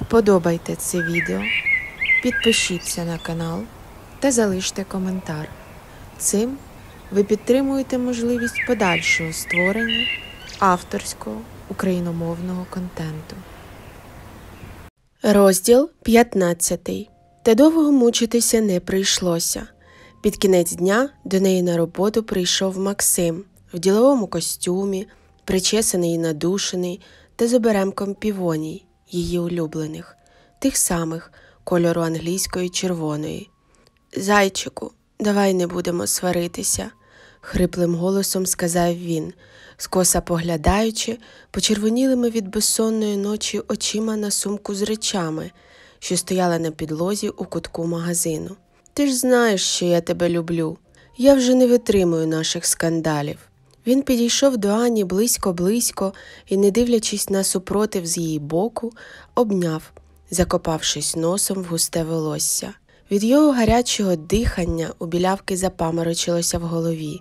Вподобайте це відео, підпишіться на канал та залиште коментар. Цим ви підтримуєте можливість подальшого створення авторського україномовного контенту. Розділ 15. Та довго мучитися не прийшлося. Під кінець дня до неї на роботу прийшов Максим в діловому костюмі, причесений і надушений та з оберемком півоній її улюблених, тих самих кольору англійської червоної. Зайчику, давай не будемо сваритися, хриплим голосом сказав він, скоса поглядаючи, почервонілими від безсонної ночі очима на сумку з речами, що стояла на підлозі у кутку магазину. Ти ж знаєш, що я тебе люблю. Я вже не витримую наших скандалів. Він підійшов до Ані близько-близько і, не дивлячись на супротив з її боку, обняв, закопавшись носом в густе волосся. Від його гарячого дихання у білявки запаморочилося в голові.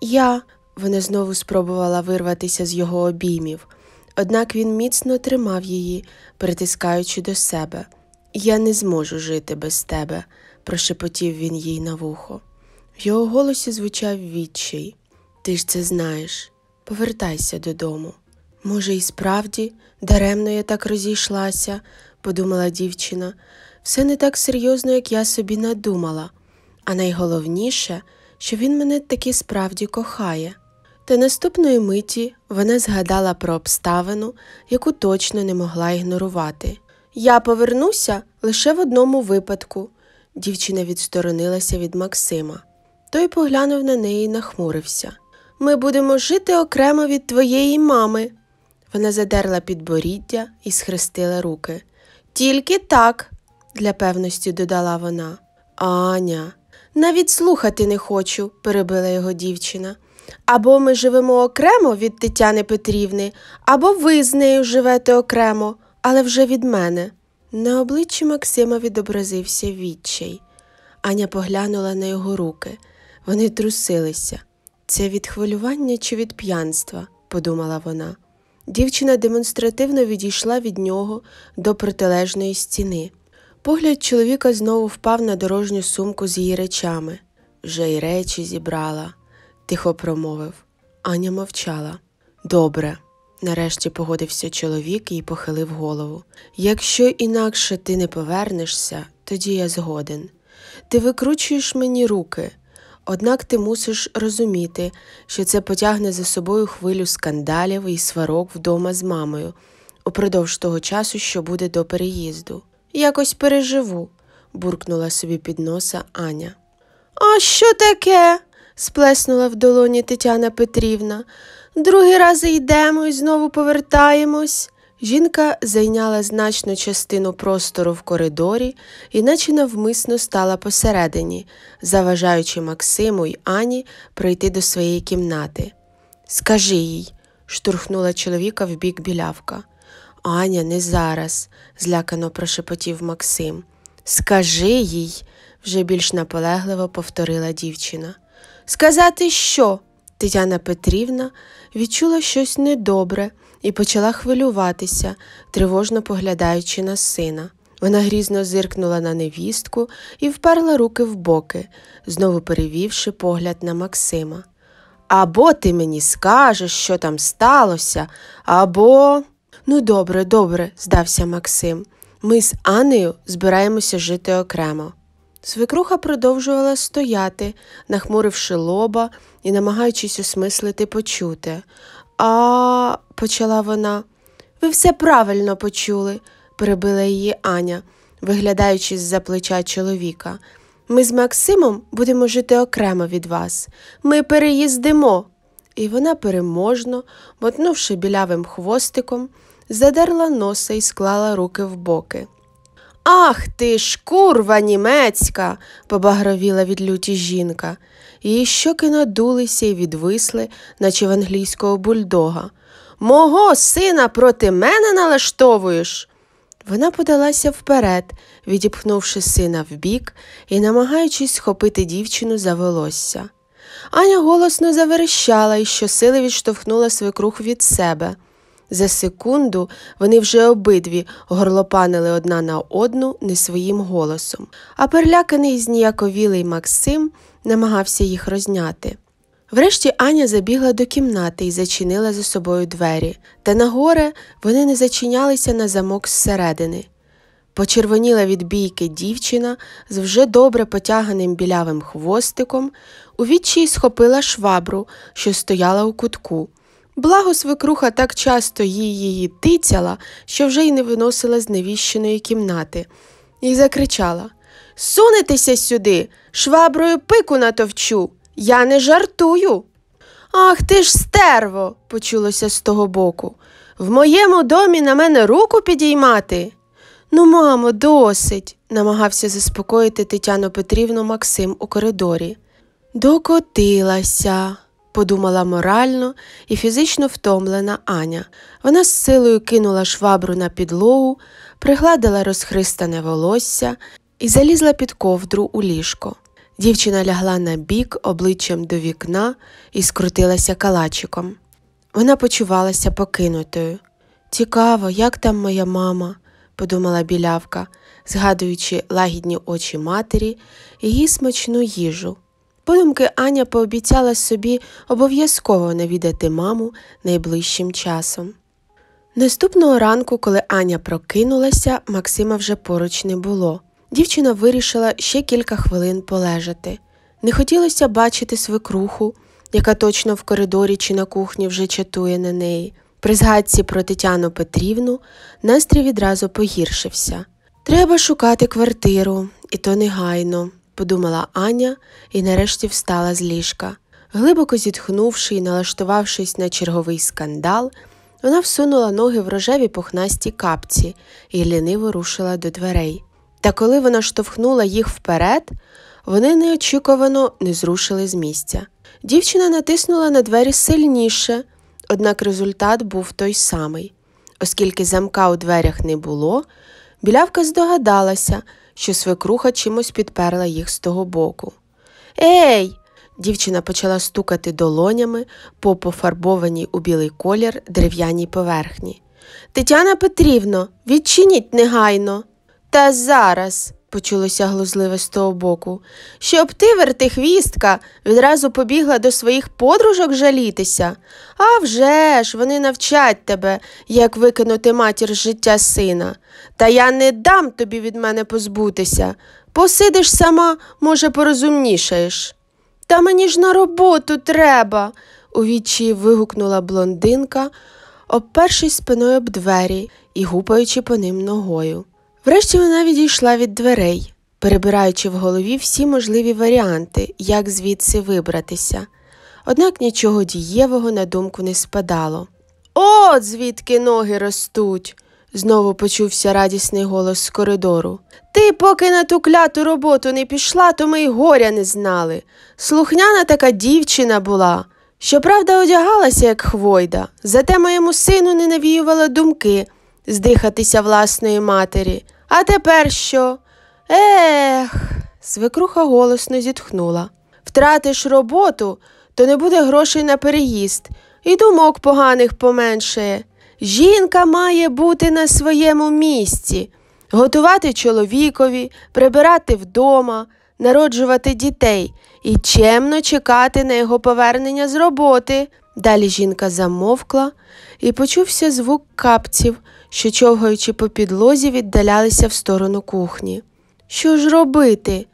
Я. Вона знову спробувала вирватися з його обіймів, однак він міцно тримав її, притискаючи до себе. Я не зможу жити без тебе, прошепотів він їй на вухо. В його голосі звучав відчай. Ти ж це знаєш. Повертайся додому. Може, і справді даремно я так розійшлася, подумала дівчина, все не так серйозно, як я собі надумала, а найголовніше, що він мене таки справді кохає. Та наступної миті вона згадала про обставину, яку точно не могла ігнорувати. Я повернуся лише в одному випадку. Дівчина відсторонилася від Максима. Той поглянув на неї і нахмурився. Ми будемо жити окремо від твоєї мами. Вона задерла підборіддя і схрестила руки. Тільки так, для певності додала вона. Аня, навіть слухати не хочу, перебила його дівчина. Або ми живемо окремо від Тетяни Петрівни, або ви з нею живете окремо, але вже від мене. На обличчі Максима відобразився відчай. Аня поглянула на його руки. Вони трусилися. Це від хвилювання чи від п'янства, подумала вона. Дівчина демонстративно відійшла від нього до протилежної стіни. Погляд чоловіка знову впав на дорожню сумку з її речами. Вже й речі зібрала, тихо промовив. Аня мовчала. Добре, нарешті погодився чоловік і похилив голову. Якщо інакше ти не повернешся, тоді я згоден. Ти викручуєш мені руки. Однак ти мусиш розуміти, що це потягне за собою хвилю скандалів і сварок вдома з мамою упродовж того часу, що буде до переїзду. Якось переживу, буркнула собі під носа Аня. А що таке? сплеснула в долоні Тетяна Петрівна. Другий раз йдемо і знову повертаємось. Жінка зайняла значну частину простору в коридорі і наче навмисно стала посередині, заважаючи Максиму й Ані прийти до своєї кімнати. Скажи їй, штурхнула чоловіка в бік білявка. Аня, не зараз, злякано прошепотів Максим. Скажи їй, вже більш наполегливо повторила дівчина. Сказати що? Тетяна Петрівна відчула щось недобре і почала хвилюватися, тривожно поглядаючи на сина. Вона грізно зиркнула на невістку і вперла руки в боки, знову перевівши погляд на Максима. Або ти мені скажеш, що там сталося, або. Ну, добре, добре, здався Максим. Ми з Анею збираємося жити окремо. Свекруха продовжувала стояти, нахмуривши лоба і намагаючись осмислити почуте, а, почала вона. Ви все правильно почули, перебила її Аня, виглядаючи з за плеча чоловіка. Ми з Максимом будемо жити окремо від вас. Ми переїздимо. І вона переможно, мотнувши білявим хвостиком, задерла носа і склала руки в боки. Ах ти ж, курва німецька, побагровіла від люті жінка. Її щоки надулися і відвисли, наче в англійського бульдога. Мого сина проти мене налаштовуєш. Вона подалася вперед, відіпхнувши сина вбік і намагаючись схопити дівчину за волосся. Аня голосно заверещала і щосили відштовхнула свекрух від себе. За секунду вони вже обидві горлопанили одна на одну не своїм голосом, а переляканий зніяковілий Максим намагався їх розняти. Врешті Аня забігла до кімнати і зачинила за собою двері, та нагоре вони не зачинялися на замок зсередини. Почервоніла від бійки дівчина з вже добре потяганим білявим хвостиком, у відчій схопила швабру, що стояла у кутку. Благо свекруха так часто їй її тицяла, що вже й не виносила з невіщеної кімнати, і закричала Сунетеся сюди, шваброю пику натовчу, я не жартую. Ах ти ж стерво, почулося з того боку. В моєму домі на мене руку підіймати. Ну, мамо, досить, намагався заспокоїти Тетяну Петрівну Максим у коридорі. Докотилася, подумала морально і фізично втомлена Аня. Вона з силою кинула швабру на підлогу, пригладила розхристане волосся і залізла під ковдру у ліжко. Дівчина лягла на бік обличчям до вікна і скрутилася калачиком. Вона почувалася покинутою. Цікаво, як там моя мама, подумала білявка, згадуючи лагідні очі матері і її смачну їжу. Подумки Аня пообіцяла собі обов'язково навідати маму найближчим часом. Наступного ранку, коли Аня прокинулася, Максима вже поруч не було. Дівчина вирішила ще кілька хвилин полежати. Не хотілося бачити свекруху, яка точно в коридорі чи на кухні вже чатує на неї. При згадці про Тетяну Петрівну настрій відразу погіршився. Треба шукати квартиру, і то негайно, подумала Аня і нарешті встала з ліжка. Глибоко зітхнувши і налаштувавшись на черговий скандал, вона всунула ноги в рожеві пухнасті капці і ліниво рушила до дверей. Та коли вона штовхнула їх вперед, вони неочікувано не зрушили з місця. Дівчина натиснула на двері сильніше, однак результат був той самий. Оскільки замка у дверях не було, білявка здогадалася, що свекруха чимось підперла їх з того боку. Ей! Дівчина почала стукати долонями по пофарбованій у білий колір дерев'яній поверхні. Тетяна Петрівно, відчиніть негайно. Та зараз, почулося глузливе з того боку, щоб ти, вертихвістка, відразу побігла до своїх подружок жалітися. А вже ж, вони навчать тебе, як викинути матір з життя сина. Та я не дам тобі від мене позбутися. Посидиш сама, може, порозумнішаєш. Та мені ж на роботу треба, у вічі вигукнула блондинка, обпершись спиною об двері і гупаючи по ним ногою. Врешті вона відійшла від дверей, перебираючи в голові всі можливі варіанти, як звідси вибратися. Однак нічого дієвого на думку не спадало. От звідки ноги ростуть, знову почувся радісний голос з коридору. Ти, поки на ту кляту роботу не пішла, то ми й горя не знали. Слухняна така дівчина була. Щоправда, одягалася, як хвойда, зате моєму сину не навіювала думки здихатися власної матері. А тепер що? Ех, свекруха голосно зітхнула. Втратиш роботу, то не буде грошей на переїзд, і думок поганих поменшає. Жінка має бути на своєму місці, готувати чоловікові, прибирати вдома, народжувати дітей і чемно чекати на його повернення з роботи. Далі жінка замовкла і почувся звук капців що, човгаючи по підлозі, віддалялися в сторону кухні. Що ж робити?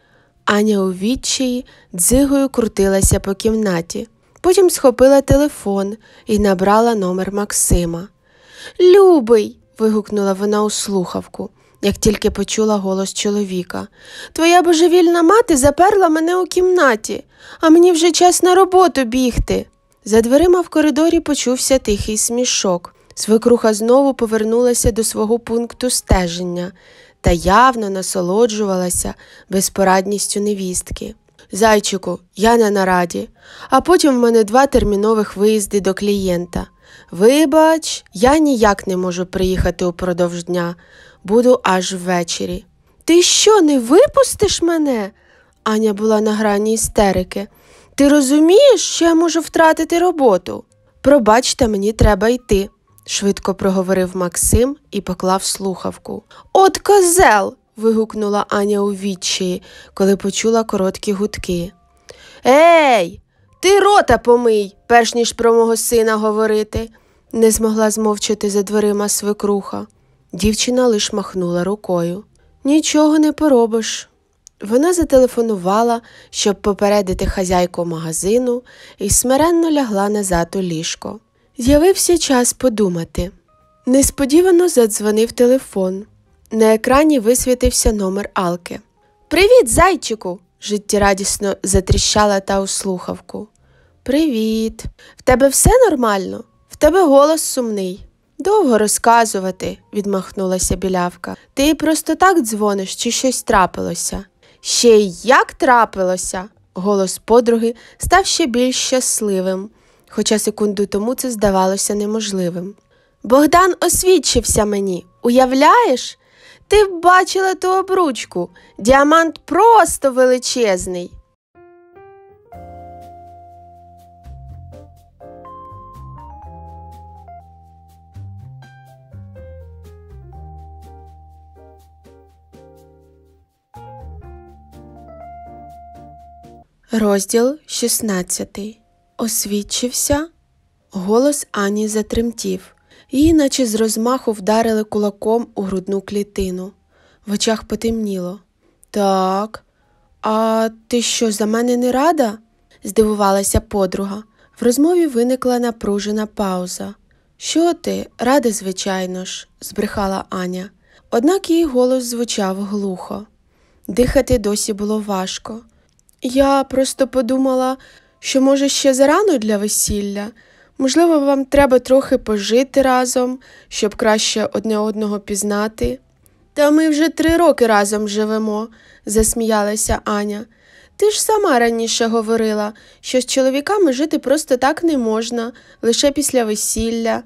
Аня у відчаї дзигою крутилася по кімнаті. Потім схопила телефон і набрала номер Максима. Любий. вигукнула вона у слухавку, як тільки почула голос чоловіка. Твоя божевільна мати заперла мене у кімнаті, а мені вже час на роботу бігти. За дверима в коридорі почувся тихий смішок. Свекруха знову повернулася до свого пункту стеження та явно насолоджувалася безпорадністю невістки. Зайчику, я на нараді, а потім в мене два термінових виїзди до клієнта. Вибач, я ніяк не можу приїхати упродовж дня, буду аж ввечері. Ти що, не випустиш мене? Аня була на грані істерики. Ти розумієш, що я можу втратити роботу? Пробачте, мені треба йти швидко проговорив Максим і поклав слухавку. От козел. вигукнула Аня у відчаї, коли почула короткі гудки. Ей, ти рота помий, перш ніж про мого сина говорити, не змогла змовчати за дверима свекруха. Дівчина лиш махнула рукою. Нічого не поробиш. Вона зателефонувала, щоб попередити хазяйку магазину, і смиренно лягла назад у ліжко. З'явився час подумати. Несподівано задзвонив телефон. На екрані висвітився номер Алки. Привіт, зайчику! життєрадісно затріщала та у слухавку. Привіт! В тебе все нормально? В тебе голос сумний. Довго розказувати, відмахнулася білявка. Ти просто так дзвониш, чи щось трапилося? Ще й як трапилося? Голос подруги став ще більш щасливим хоча секунду тому це здавалося неможливим. Богдан освідчився мені, уявляєш? Ти б бачила ту обручку. Діамант просто величезний. Розділ 16 освідчився. Голос Ані затремтів, її, наче з розмаху, вдарили кулаком у грудну клітину. В очах потемніло. Так, а ти що, за мене не рада? здивувалася подруга. В розмові виникла напружена пауза. Що ти, рада, звичайно ж, збрехала Аня. Однак її голос звучав глухо. Дихати досі було важко. Я просто подумала, що, може, ще зарано для весілля, можливо, вам треба трохи пожити разом, щоб краще одне одного пізнати. Та ми вже три роки разом живемо, засміялася Аня. Ти ж сама раніше говорила, що з чоловіками жити просто так не можна, лише після весілля.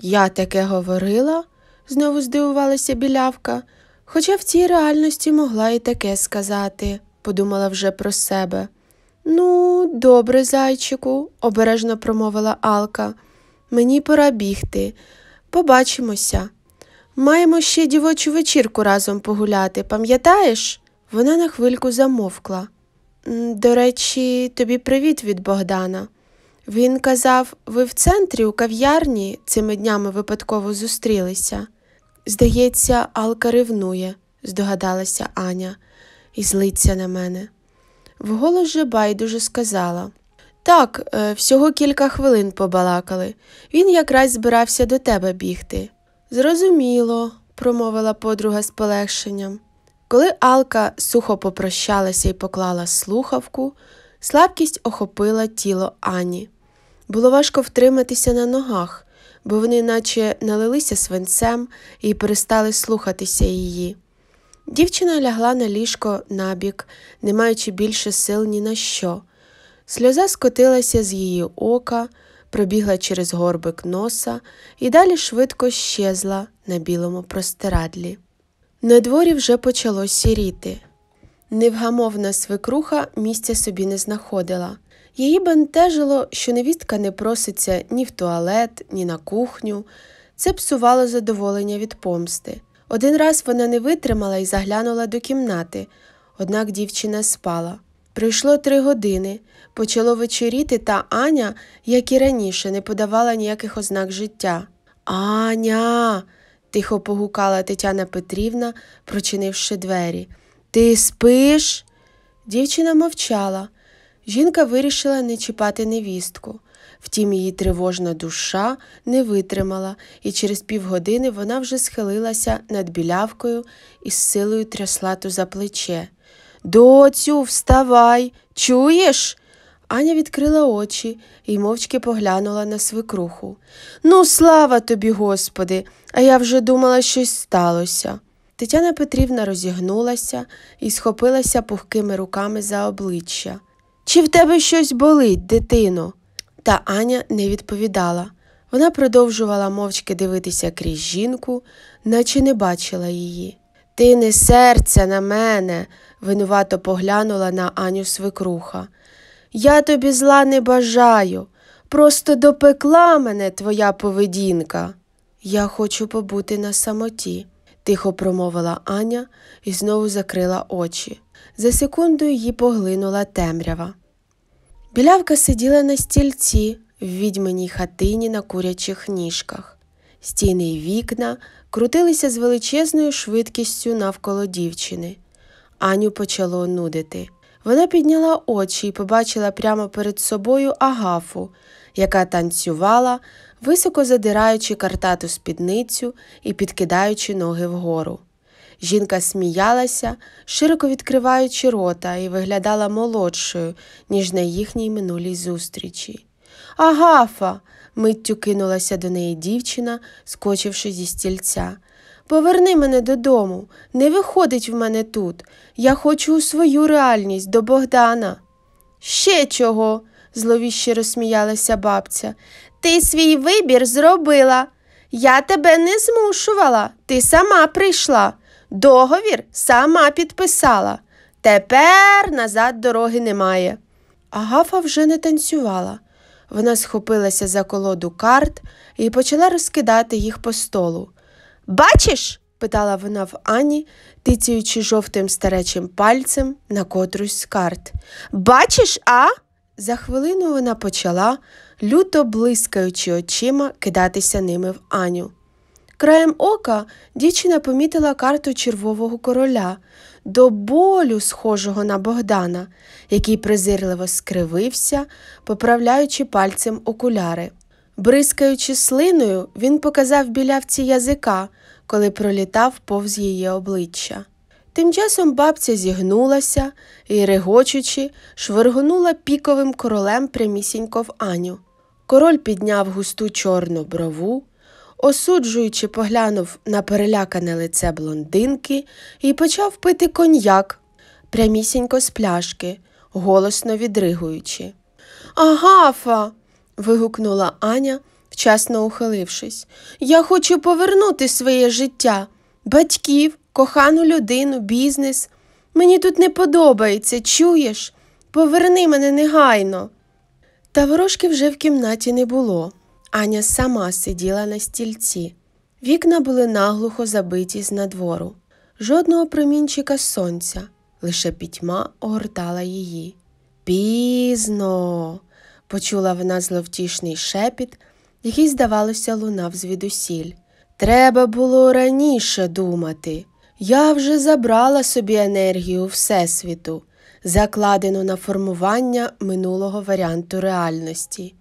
Я таке говорила, знову здивувалася білявка, хоча в цій реальності могла і таке сказати, подумала вже про себе. Ну, добре, зайчику, обережно промовила Алка. Мені пора бігти. Побачимося. Маємо ще дівочу вечірку разом погуляти, пам'ятаєш? Вона на хвильку замовкла. До речі, тобі привіт від Богдана. Він казав, ви в центрі у кав'ярні цими днями випадково зустрілися. Здається, Алка ревнує, здогадалася Аня, і злиться на мене. Вголос же байдуже сказала Так, е, всього кілька хвилин побалакали. Він якраз збирався до тебе бігти. Зрозуміло, промовила подруга з полегшенням. Коли Алка сухо попрощалася і поклала слухавку, слабкість охопила тіло Ані. Було важко втриматися на ногах, бо вони наче налилися свинцем і перестали слухатися її. Дівчина лягла на ліжко набік, не маючи більше сил ні на що. Сльоза скотилася з її ока, пробігла через горбик носа і далі швидко щезла на білому простирадлі. На дворі вже почало сіріти. Невгамовна свекруха місця собі не знаходила. Її бентежило, що невістка не проситься ні в туалет, ні на кухню. Це псувало задоволення від помсти. Один раз вона не витримала і заглянула до кімнати, однак дівчина спала. Пройшло три години, почало вечеріти, та Аня, як і раніше, не подавала ніяких ознак життя. Аня. тихо погукала Тетяна Петрівна, прочинивши двері. Ти спиш? Дівчина мовчала. Жінка вирішила не чіпати невістку. Втім, її тривожна душа не витримала, і через півгодини вона вже схилилася над білявкою і з силою трясла ту за плече. Доцю, вставай, чуєш? Аня відкрила очі і мовчки поглянула на свекруху. Ну, слава тобі, Господи, а я вже думала, щось сталося. Тетяна Петрівна розігнулася і схопилася пухкими руками за обличчя. Чи в тебе щось болить, дитино? Та Аня не відповідала. Вона продовжувала мовчки дивитися крізь жінку, наче не бачила її. Ти не серце на мене, винувато поглянула на Аню свекруха. Я тобі зла не бажаю. Просто допекла мене твоя поведінка. Я хочу побути на самоті, тихо промовила Аня і знову закрила очі. За секунду її поглинула темрява. Білявка сиділа на стільці в відьманій хатині на курячих ніжках. Стіни й вікна крутилися з величезною швидкістю навколо дівчини. Аню почало нудити. Вона підняла очі і побачила прямо перед собою агафу, яка танцювала, високо задираючи картату спідницю і підкидаючи ноги вгору. Жінка сміялася, широко відкриваючи рота, і виглядала молодшою, ніж на їхній минулій зустрічі. Агафа. миттю кинулася до неї дівчина, скочивши зі стільця. Поверни мене додому, не виходить в мене тут. Я хочу у свою реальність до Богдана. Ще чого, зловіще розсміялася бабця. Ти свій вибір зробила. Я тебе не змушувала, ти сама прийшла. Договір сама підписала. Тепер назад дороги немає. Агафа вже не танцювала. Вона схопилася за колоду карт і почала розкидати їх по столу. Бачиш? питала вона в Ані, тицяючи жовтим старечим пальцем на котрусь з карт. Бачиш, а? За хвилину вона почала, люто блискаючи очима, кидатися ними в Аню. Краєм ока дівчина помітила карту червового короля, до болю схожого на Богдана, який презирливо скривився, поправляючи пальцем окуляри. Бризкаючи слиною, він показав білявці язика, коли пролітав повз її обличчя. Тим часом бабця зігнулася і, регочучи, швиргонула піковим королем прямісінько в Аню. Король підняв густу чорну брову, осуджуючи, поглянув на перелякане лице блондинки і почав пити коньяк, прямісінько з пляшки, голосно відригуючи. Агафа. вигукнула Аня, вчасно ухилившись. Я хочу повернути своє життя, батьків, кохану людину, бізнес. Мені тут не подобається, чуєш? Поверни мене негайно. Та ворожки вже в кімнаті не було. Аня сама сиділа на стільці. Вікна були наглухо забиті з надвору. Жодного промінчика сонця, лише пітьма огортала її. Пізно, почула вона зловтішний шепіт, який, здавалося, лунав звідусіль. Треба було раніше думати. Я вже забрала собі енергію Всесвіту, закладену на формування минулого варіанту реальності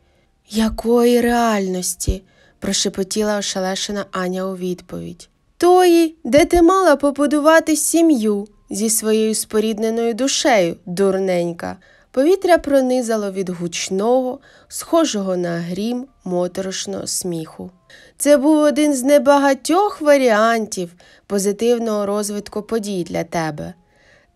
якої реальності? прошепотіла ошалешена Аня у відповідь. Тої, де ти мала побудувати сім'ю зі своєю спорідненою душею, дурненька. Повітря пронизало від гучного, схожого на грім моторошного сміху. Це був один з небагатьох варіантів позитивного розвитку подій для тебе.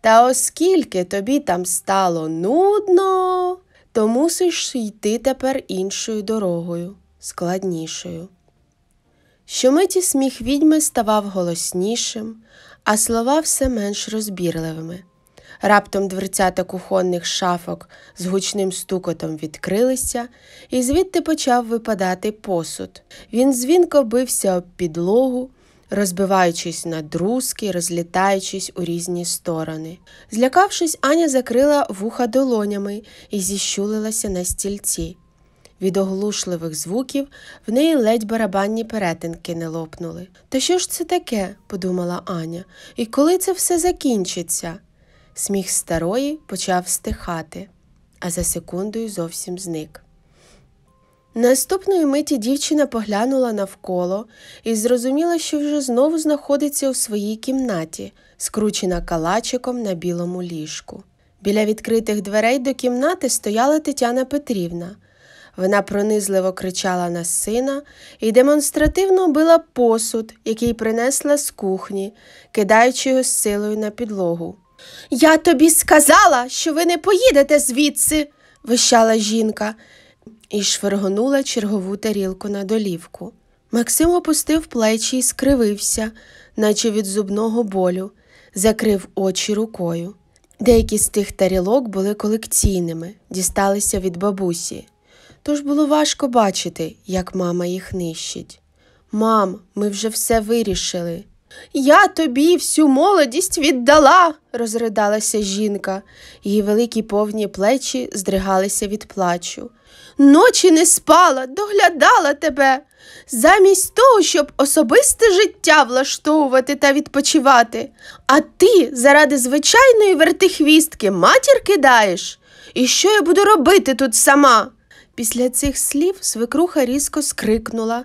Та оскільки тобі там стало нудно то мусиш йти тепер іншою дорогою, складнішою. Щомиті сміх відьми ставав голоснішим, а слова все менш розбірливими. Раптом дверцята кухонних шафок з гучним стукотом відкрилися, і звідти почав випадати посуд. Він дзвінко бився об підлогу розбиваючись на друзки, розлітаючись у різні сторони. Злякавшись, Аня закрила вуха долонями і зіщулилася на стільці. Від оглушливих звуків в неї ледь барабанні перетинки не лопнули. Та що ж це таке? подумала Аня, і коли це все закінчиться? Сміх старої почав стихати, а за секундою зовсім зник. Наступної миті дівчина поглянула навколо і зрозуміла, що вже знову знаходиться у своїй кімнаті, скручена калачиком на білому ліжку. Біля відкритих дверей до кімнати стояла Тетяна Петрівна. Вона пронизливо кричала на сина і демонстративно била посуд, який принесла з кухні, кидаючи його з силою на підлогу. Я тобі сказала, що ви не поїдете звідси, вищала жінка і швергонула чергову тарілку на долівку. Максим опустив плечі і скривився, наче від зубного болю, закрив очі рукою. Деякі з тих тарілок були колекційними, дісталися від бабусі. Тож було важко бачити, як мама їх нищить. Мам, ми вже все вирішили. Я тобі всю молодість віддала, розридалася жінка, її великі повні плечі здригалися від плачу. Ночі не спала, доглядала тебе. Замість того, щоб особисте життя влаштовувати та відпочивати, а ти заради звичайної вертихвістки матір кидаєш. І що я буду робити тут сама? Після цих слів свекруха різко скрикнула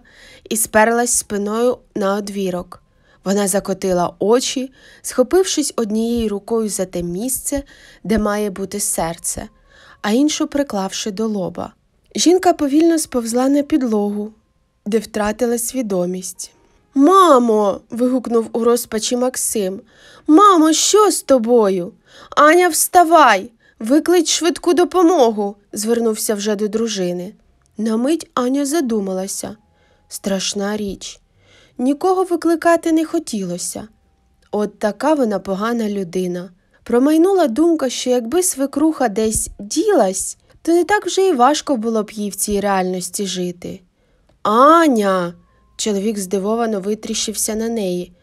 і сперлась спиною на одвірок. Вона закотила очі, схопившись однією рукою за те місце, де має бути серце, а іншу приклавши до лоба. Жінка повільно сповзла на підлогу, де втратила свідомість. Мамо. вигукнув у розпачі Максим. Мамо, що з тобою? Аня, вставай, виклич швидку допомогу, звернувся вже до дружини. На мить Аня задумалася. Страшна річ. Нікого викликати не хотілося. От така вона погана людина. Промайнула думка, що якби свекруха десь ділась, то не так вже і важко було б їй в цій реальності жити. Аня. Чоловік здивовано витріщився на неї.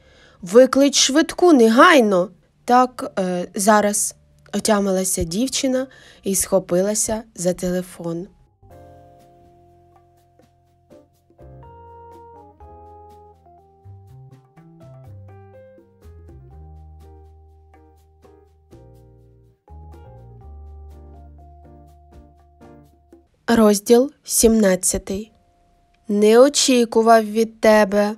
Виклич швидку, негайно. Так, е, зараз, отямилася дівчина і схопилася за телефон. Розділ 17 Не очікував від тебе,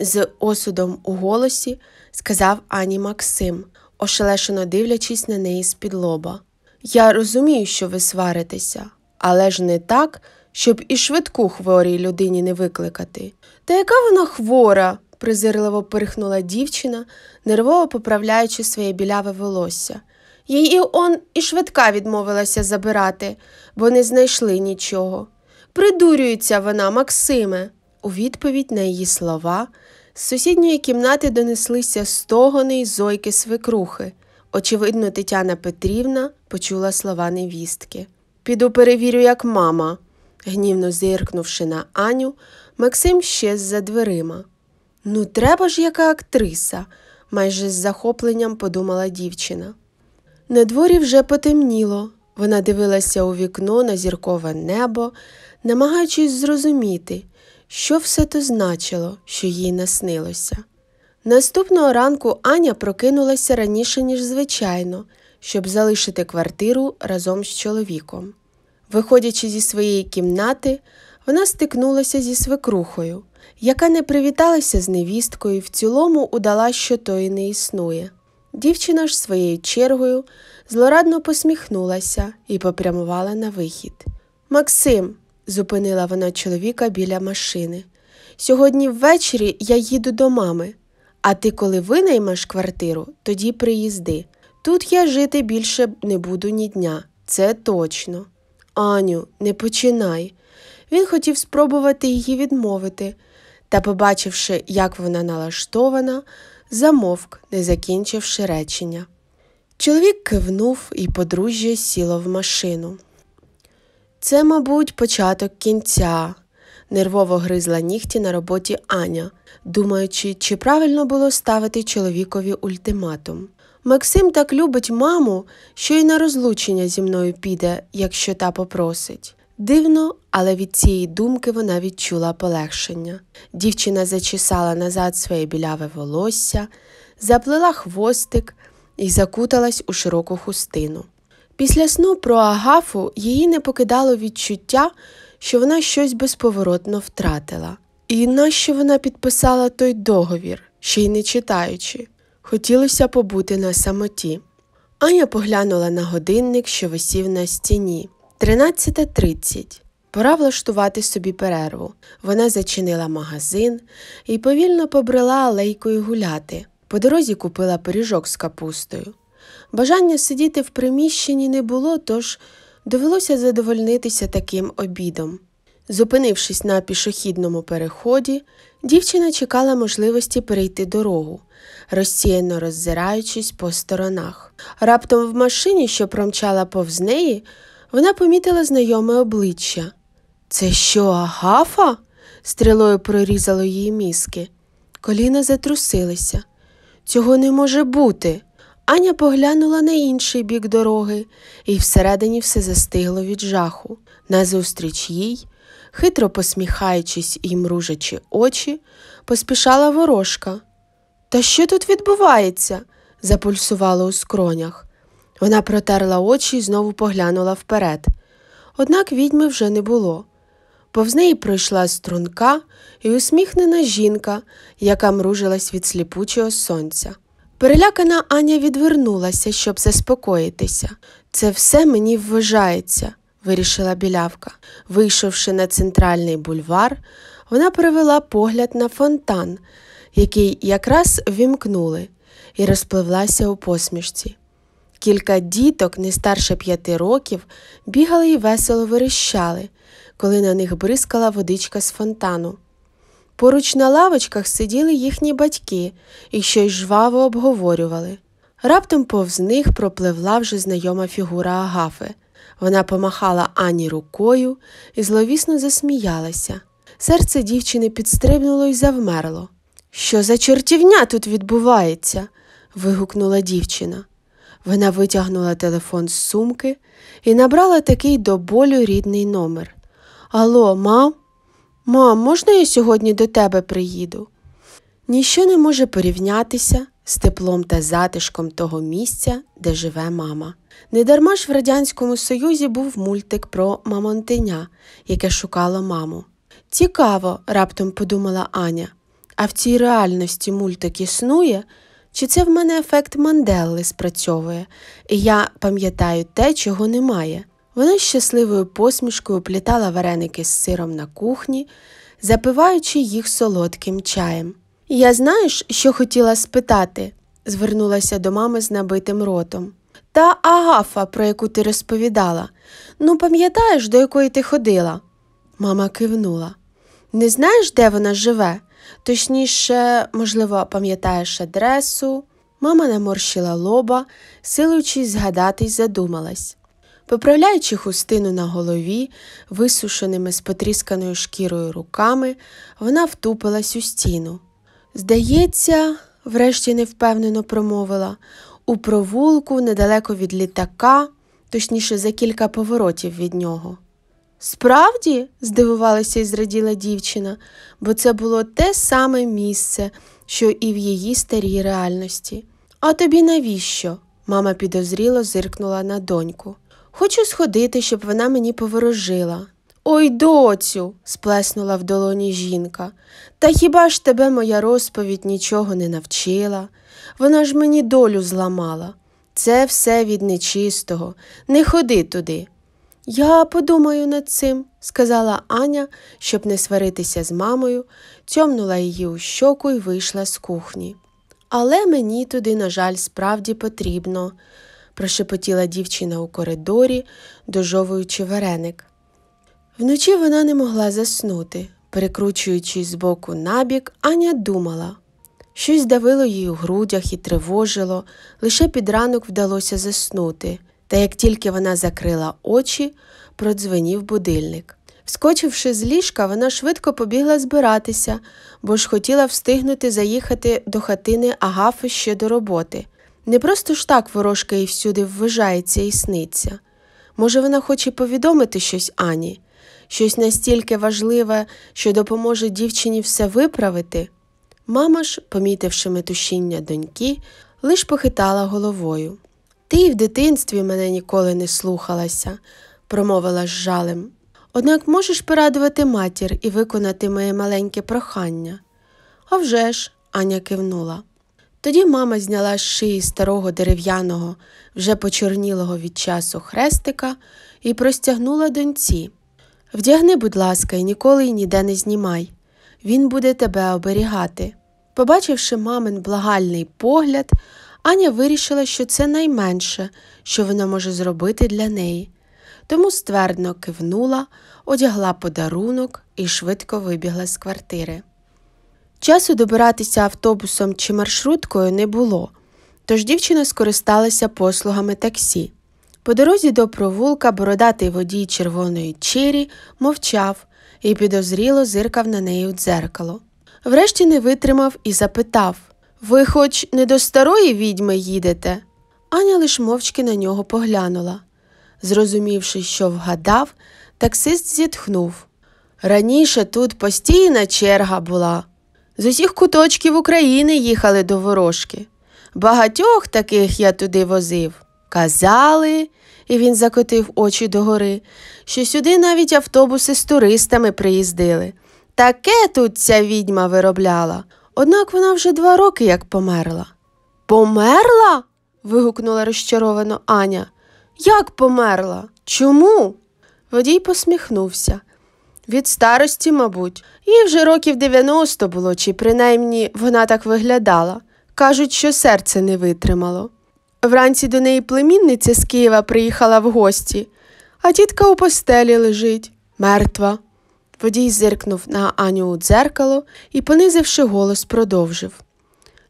з осудом у голосі сказав ані Максим, ошелешено дивлячись на неї з-під лоба. Я розумію, що ви сваритеся, але ж не так, щоб і швидку хворій людині не викликати. Та яка вона хвора? презирливо пирхнула дівчина, нервово поправляючи своє біляве волосся. Її он і швидка відмовилася забирати, бо не знайшли нічого. Придурюється вона, Максиме. У відповідь на її слова з сусідньої кімнати донеслися стогони й зойки свекрухи. Очевидно, Тетяна Петрівна почула слова невістки. Піду перевірю, як мама. Гнівно зиркнувши на Аню, Максим ще за дверима. Ну, треба ж, яка актриса, майже з захопленням подумала дівчина. На дворі вже потемніло. Вона дивилася у вікно на зіркове небо, намагаючись зрозуміти, що все то значило, що їй наснилося. Наступного ранку Аня прокинулася раніше, ніж звичайно, щоб залишити квартиру разом з чоловіком. Виходячи зі своєї кімнати, вона стикнулася зі свекрухою, яка не привіталася з невісткою і в цілому удала, що тої не існує. Дівчина ж своєю чергою злорадно посміхнулася і попрямувала на вихід. Максим, зупинила вона чоловіка біля машини, сьогодні ввечері я їду до мами, а ти, коли винаймеш квартиру, тоді приїзди. Тут я жити більше не буду ні дня, це точно. Аню, не починай. Він хотів спробувати її відмовити, та, побачивши, як вона налаштована, замовк, не закінчивши речення. Чоловік кивнув і подружжя сіло в машину. Це, мабуть, початок кінця, нервово гризла нігті на роботі Аня, думаючи, чи правильно було ставити чоловікові ультиматум. Максим так любить маму, що й на розлучення зі мною піде, якщо та попросить. Дивно, але від цієї думки вона відчула полегшення. Дівчина зачесала назад своє біляве волосся, заплела хвостик і закуталась у широку хустину. Після сну про агафу її не покидало відчуття, що вона щось безповоротно втратила. І нащо вона підписала той договір, ще й не читаючи. Хотілося побути на самоті. Аня поглянула на годинник, що висів на стіні. 13.30. Пора влаштувати собі перерву. Вона зачинила магазин і повільно побрела алейкою гуляти. По дорозі купила пиріжок з капустою. Бажання сидіти в приміщенні не було, тож довелося задовольнитися таким обідом. Зупинившись на пішохідному переході, дівчина чекала можливості перейти дорогу, розсіяно роззираючись по сторонах. Раптом в машині, що промчала повз неї, вона помітила знайоме обличчя. Це що, Агафа? стрілою прорізало її мізки. Коліна затрусилися. Цього не може бути. Аня поглянула на інший бік дороги, і всередині все застигло від жаху. Назустріч їй, хитро посміхаючись і мружачи очі, поспішала ворожка. Та що тут відбувається? запульсувало у скронях. Вона протерла очі і знову поглянула вперед. Однак відьми вже не було. Повз неї пройшла струнка і усміхнена жінка, яка мружилась від сліпучого сонця. Перелякана Аня відвернулася, щоб заспокоїтися. Це все мені вважається, вирішила білявка. Вийшовши на центральний бульвар, вона перевела погляд на фонтан, який якраз вімкнули, і розпливлася у посмішці. Кілька діток, не старше п'яти років, бігали і весело верещали, коли на них бризкала водичка з фонтану. Поруч на лавочках сиділи їхні батьки і щось жваво обговорювали. Раптом повз них пропливла вже знайома фігура Агафи. Вона помахала Ані рукою і зловісно засміялася. Серце дівчини підстрибнуло і завмерло. Що за чортівня тут відбувається? вигукнула дівчина. Вона витягнула телефон з сумки і набрала такий до болю рідний номер. Ало, мам? Мам, можна я сьогодні до тебе приїду? Ніщо не може порівнятися з теплом та затишком того місця, де живе мама. Недарма ж в Радянському Союзі був мультик про мамонтеня, яке шукало маму. Цікаво, раптом подумала Аня. А в цій реальності мультик існує, чи це в мене ефект Манделли спрацьовує, і я пам'ятаю те, чого немає. Вона з щасливою посмішкою плітала вареники з сиром на кухні, запиваючи їх солодким чаєм. Я знаєш, що хотіла спитати? звернулася до мами з набитим ротом. Та агафа, про яку ти розповідала. Ну, пам'ятаєш, до якої ти ходила? Мама кивнула. Не знаєш, де вона живе? Точніше, можливо, пам'ятаєш адресу. Мама наморщила лоба, силуючись згадати й задумалась. Поправляючи хустину на голові, висушеними з потрісканою шкірою руками, вона втупилась у стіну. Здається, врешті невпевнено промовила, у провулку недалеко від літака, точніше за кілька поворотів від нього. Справді? здивувалася і зраділа дівчина, бо це було те саме місце, що і в її старій реальності. А тобі навіщо? Мама підозріло зиркнула на доньку. Хочу сходити, щоб вона мені поворожила. Ой, доцю, сплеснула в долоні жінка, та хіба ж тебе моя розповідь нічого не навчила? Вона ж мені долю зламала. Це все від нечистого. Не ходи туди. Я подумаю над цим, сказала Аня, щоб не сваритися з мамою, тьомнула її у щоку і вийшла з кухні. Але мені туди, на жаль, справді потрібно, прошепотіла дівчина у коридорі, дожовуючи вареник. Вночі вона не могла заснути. Перекручуючись з боку на бік, Аня думала. Щось давило її у грудях і тривожило, лише під ранок вдалося заснути. Та як тільки вона закрила очі, продзвенів будильник. Вскочивши з ліжка, вона швидко побігла збиратися, бо ж хотіла встигнути заїхати до хатини Агафи ще до роботи. Не просто ж так ворожка і всюди ввижається і сниться. Може, вона хоче повідомити щось Ані, щось настільки важливе, що допоможе дівчині все виправити. Мама ж, помітивши метушіння доньки, лиш похитала головою. Ти й в дитинстві мене ніколи не слухалася, промовила з жалем. Однак можеш порадувати матір і виконати моє маленьке прохання. «А вже ж!» – Аня кивнула. Тоді мама зняла з шиї старого дерев'яного, вже почорнілого від часу хрестика, і простягнула доньці. Вдягни, будь ласка, і ніколи й ніде не знімай. Він буде тебе оберігати. Побачивши мамин благальний погляд, Аня вирішила, що це найменше, що вона може зробити для неї, тому ствердно кивнула, одягла подарунок і швидко вибігла з квартири. Часу добиратися автобусом чи маршруткою не було, тож дівчина скористалася послугами таксі. По дорозі до провулка бородатий водій червоної чирі мовчав і підозріло зиркав на неї у дзеркало. Врешті не витримав і запитав ви хоч не до старої відьми їдете? Аня лиш мовчки на нього поглянула. Зрозумівши, що вгадав, таксист зітхнув. Раніше тут постійна черга була. З усіх куточків України їхали до ворожки. Багатьох таких я туди возив. Казали, і він закотив очі догори, що сюди навіть автобуси з туристами приїздили. Таке тут ця відьма виробляла. Однак вона вже два роки як померла. Померла? вигукнула розчаровано Аня. Як померла? Чому? Водій посміхнувся. Від старості, мабуть, їй вже років 90 було, чи принаймні вона так виглядала. Кажуть, що серце не витримало. Вранці до неї племінниця з Києва приїхала в гості, а тітка у постелі лежить мертва. Водій зиркнув на Аню у дзеркало і, понизивши голос, продовжив.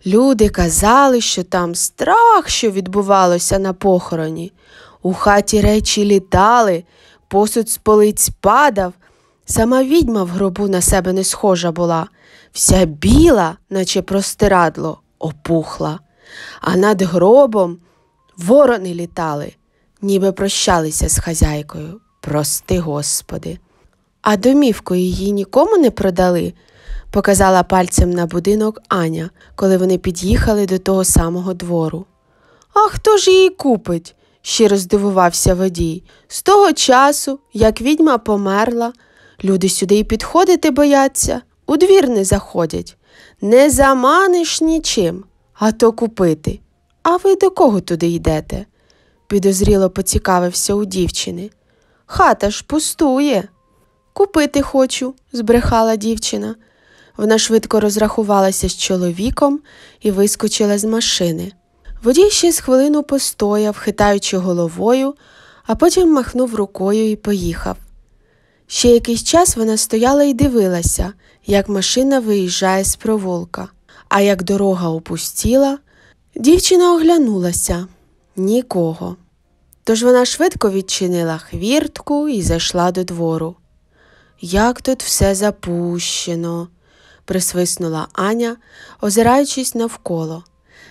Люди казали, що там страх, що відбувалося на похороні. У хаті речі літали, посуд з полиць падав. Сама відьма в гробу на себе не схожа була, вся біла, наче простирадло, опухла, а над гробом ворони літали, ніби прощалися з хазяйкою. Прости, Господи. А домівку її нікому не продали, показала пальцем на будинок Аня, коли вони під'їхали до того самого двору. А хто ж її купить? щиро здивувався водій. З того часу, як відьма померла, люди сюди й підходити бояться, у двір не заходять. Не заманиш нічим, а то купити. А ви до кого туди йдете? підозріло поцікавився у дівчини. Хата ж пустує. Купити хочу, збрехала дівчина. Вона швидко розрахувалася з чоловіком і вискочила з машини. Водій ще з хвилину постояв, хитаючи головою, а потім махнув рукою і поїхав. Ще якийсь час вона стояла і дивилася, як машина виїжджає з провулка. А як дорога опустіла, дівчина оглянулася нікого. Тож вона швидко відчинила хвіртку і зайшла до двору. Як тут все запущено, присвиснула Аня, озираючись навколо.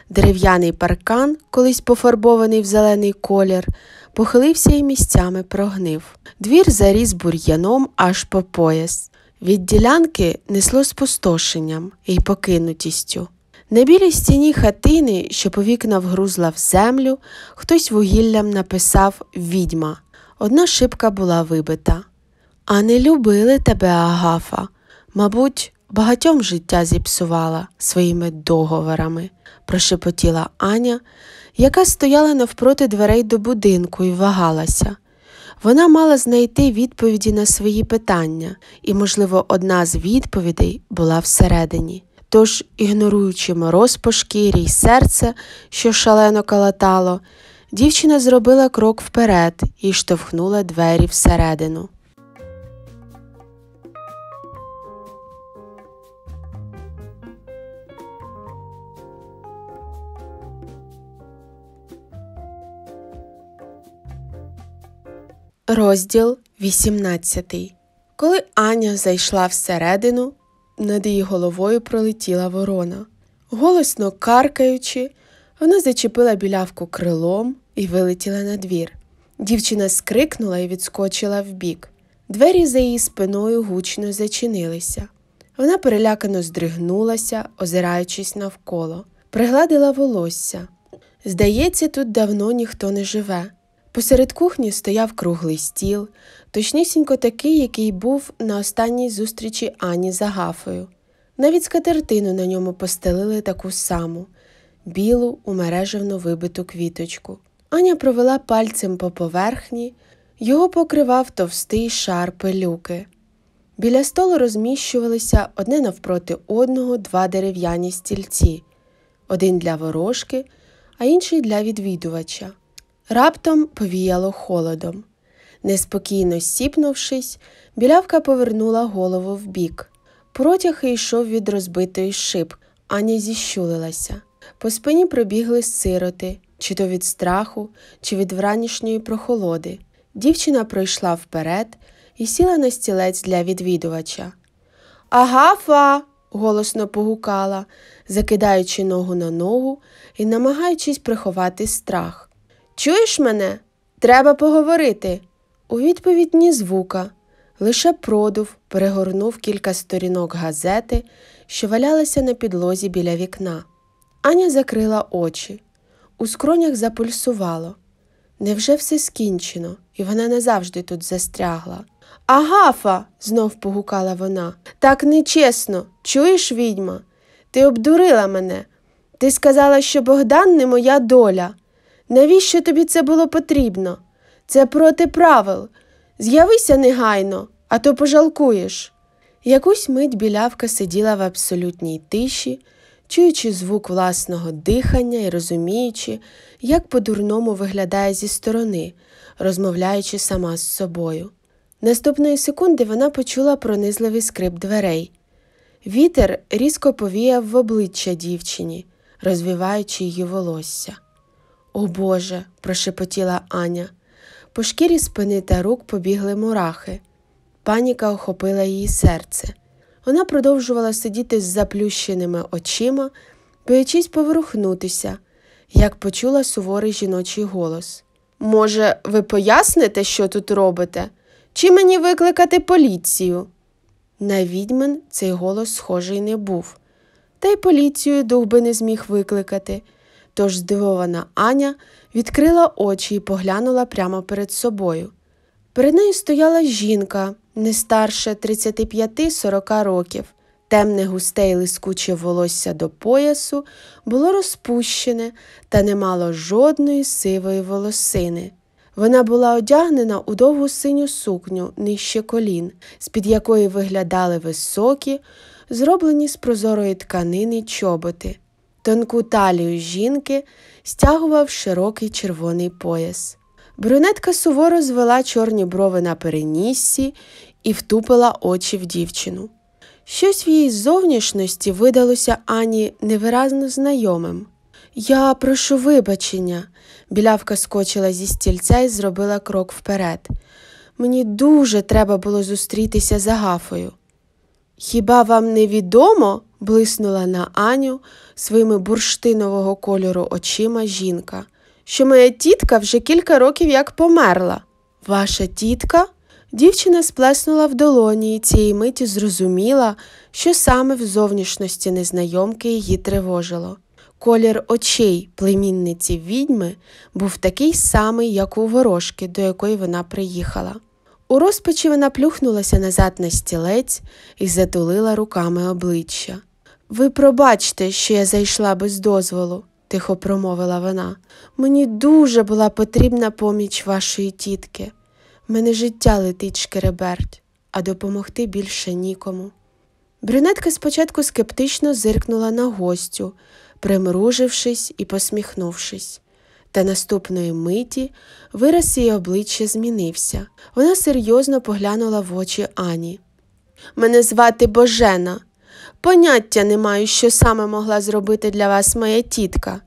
Дерев'яний паркан, колись пофарбований в зелений колір, похилився і місцями прогнив. Двір заріс бур'яном аж по пояс. Від ділянки несло спустошенням і покинутістю. На білій стіні хатини, що по вікна вгрузла в землю, хтось вугіллям написав відьма. Одна шибка була вибита. А не любили тебе, Агафа. Мабуть, багатьом життя зіпсувала своїми договорами, прошепотіла Аня, яка стояла навпроти дверей до будинку і вагалася. Вона мала знайти відповіді на свої питання, і, можливо, одна з відповідей була всередині. Тож, ігноруючи мороз по шкірі й серце, що шалено калатало, дівчина зробила крок вперед і штовхнула двері всередину. Розділ 18 Коли Аня зайшла всередину, над її головою пролетіла ворона. Голосно каркаючи, вона зачепила білявку крилом і вилетіла на двір. Дівчина скрикнула і відскочила вбік. Двері за її спиною гучно зачинилися. Вона перелякано здригнулася, озираючись навколо, пригладила волосся. Здається, тут давно ніхто не живе. Посеред кухні стояв круглий стіл, точнісінько такий, який був на останній зустрічі Ані за Агафою. Навіть скатертину на ньому постелили таку саму білу, умереживно вибиту квіточку. Аня провела пальцем по поверхні, його покривав товстий шар пилюки. Біля столу розміщувалися одне навпроти одного два дерев'яні стільці один для ворожки, а інший для відвідувача. Раптом повіяло холодом. Неспокійно сіпнувшись, білявка повернула голову вбік. Протяг йшов від розбитої шиб, Аня зіщулилася. По спині пробігли сироти, чи то від страху, чи від вранішньої прохолоди. Дівчина пройшла вперед і сіла на стілець для відвідувача. Агафа. голосно погукала, закидаючи ногу на ногу і намагаючись приховати страх. Чуєш мене? Треба поговорити. У відповідь ні звука. Лише продув перегорнув кілька сторінок газети, що валялися на підлозі біля вікна. Аня закрила очі. У скронях запульсувало. Невже все скінчено, і вона назавжди тут застрягла? Агафа. знов погукала вона. Так нечесно. Чуєш, відьма? Ти обдурила мене. Ти сказала, що Богдан не моя доля. Навіщо тобі це було потрібно? Це проти правил. З'явися негайно, а то пожалкуєш. Якусь мить білявка сиділа в абсолютній тиші, чуючи звук власного дихання і розуміючи, як по-дурному виглядає зі сторони, розмовляючи сама з собою. Наступної секунди вона почула пронизливий скрип дверей. Вітер різко повіяв в обличчя дівчині, розвиваючи її волосся. О Боже, прошепотіла Аня. По шкірі спини та рук побігли мурахи. Паніка охопила її серце. Вона продовжувала сидіти з заплющеними очима, боячись поворухнутися, як почула суворий жіночий голос. Може, ви поясните, що тут робите, чи мені викликати поліцію? На відьмин цей голос схожий не був, та й поліцію дух би не зміг викликати. Тож здивована Аня відкрила очі і поглянула прямо перед собою. Перед нею стояла жінка, не старше 35-40 років. Темне густе й лискуче волосся до поясу було розпущене та не мало жодної сивої волосини. Вона була одягнена у довгу синю сукню нижче колін, з під якої виглядали високі, зроблені з прозорої тканини чоботи. Тонку талію жінки стягував широкий червоний пояс. Брюнетка суворо звела чорні брови на переніссі і втупила очі в дівчину. Щось в її зовнішності видалося Ані невиразно знайомим. Я прошу вибачення, білявка скочила зі стільця і зробила крок вперед. Мені дуже треба було зустрітися за гафою. Хіба вам не відомо? блиснула на Аню своїми бурштинового кольору очима жінка, що моя тітка вже кілька років як померла. Ваша тітка? Дівчина сплеснула в долоні і цієї миті зрозуміла, що саме в зовнішності незнайомки її тривожило. Колір очей племінниці відьми був такий самий, як у ворожки, до якої вона приїхала. У розпачі вона плюхнулася назад на стілець і затулила руками обличчя. Ви пробачте, що я зайшла без дозволу, тихо промовила вона. Мені дуже була потрібна поміч вашої тітки. Мене життя летить шкереберть, а допомогти більше нікому. Брюнетка спочатку скептично зиркнула на гостю, примружившись і посміхнувшись. Та наступної миті вираз її обличчя змінився. Вона серйозно поглянула в очі Ані. Мене звати Божена, Поняття не маю, що саме могла зробити для вас моя тітка.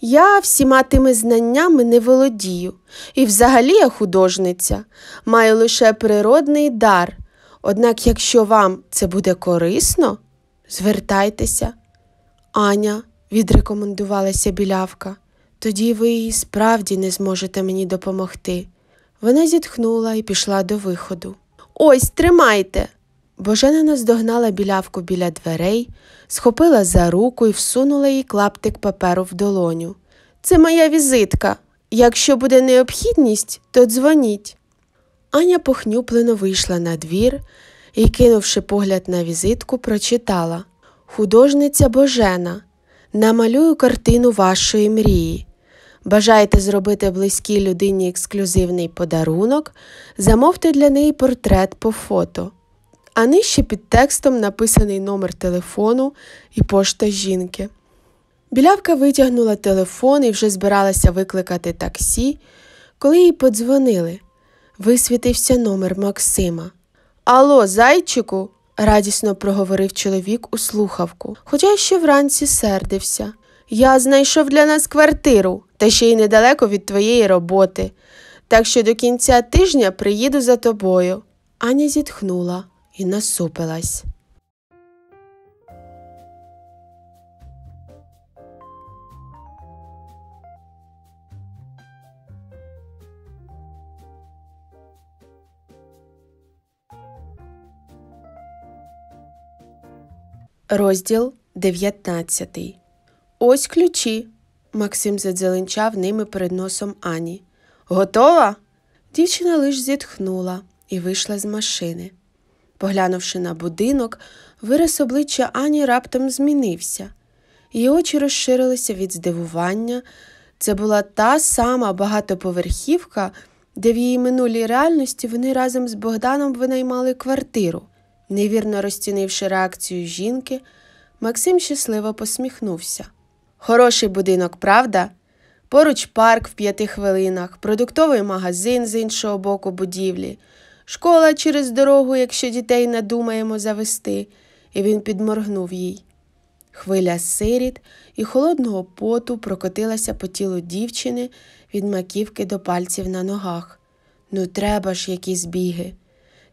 Я всіма тими знаннями не володію, і взагалі я художниця, маю лише природний дар. Однак, якщо вам це буде корисно, звертайтеся. Аня, відрекомендувалася білявка, тоді ви і справді не зможете мені допомогти. Вона зітхнула і пішла до виходу. Ось тримайте. Божена наздогнала білявку біля дверей, схопила за руку і всунула їй клаптик паперу в долоню. Це моя візитка. Якщо буде необхідність, то дзвоніть. Аня похнюплено вийшла на двір і, кинувши погляд на візитку, прочитала Художниця Божена, намалюю картину вашої мрії. Бажаєте зробити близькій людині ексклюзивний подарунок, замовте для неї портрет по фото а нижче під текстом написаний номер телефону і пошта жінки. Білявка витягнула телефон і вже збиралася викликати таксі, коли їй подзвонили. Висвітився номер Максима. Алло, зайчику, радісно проговорив чоловік у слухавку, хоча ще вранці сердився. Я знайшов для нас квартиру, та ще й недалеко від твоєї роботи, так що до кінця тижня приїду за тобою. Аня зітхнула і насупилась. Розділ 19. Ось ключі. Максим задзеленчав ними перед носом Ані. Готова? Дівчина лиш зітхнула і вийшла з машини. Поглянувши на будинок, вираз обличчя Ані раптом змінився. Її очі розширилися від здивування. Це була та сама багатоповерхівка, де в її минулій реальності вони разом з Богданом винаймали квартиру. Невірно розцінивши реакцію жінки, Максим щасливо посміхнувся. Хороший будинок, правда? Поруч парк в п'яти хвилинах, продуктовий магазин з іншого боку будівлі. Школа через дорогу, якщо дітей надумаємо завести, і він підморгнув їй. Хвиля сиріт і холодного поту прокотилася по тілу дівчини від маківки до пальців на ногах. Ну, треба ж якісь біги.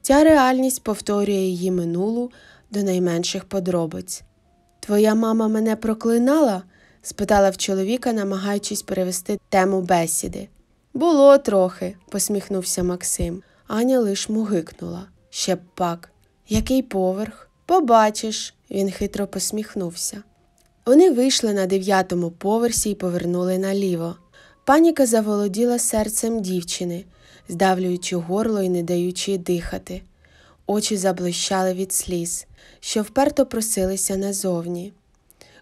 Ця реальність повторює її минулу до найменших подробиць. Твоя мама мене проклинала? спитала в чоловіка, намагаючись перевести тему бесіди. Було трохи, посміхнувся Максим. Аня лиш мугикнула. Ще б пак. Який поверх? Побачиш, він хитро посміхнувся. Вони вийшли на дев'ятому поверсі і повернули наліво. Паніка заволоділа серцем дівчини, здавлюючи горло і не даючи дихати. Очі заблищали від сліз, що вперто просилися назовні.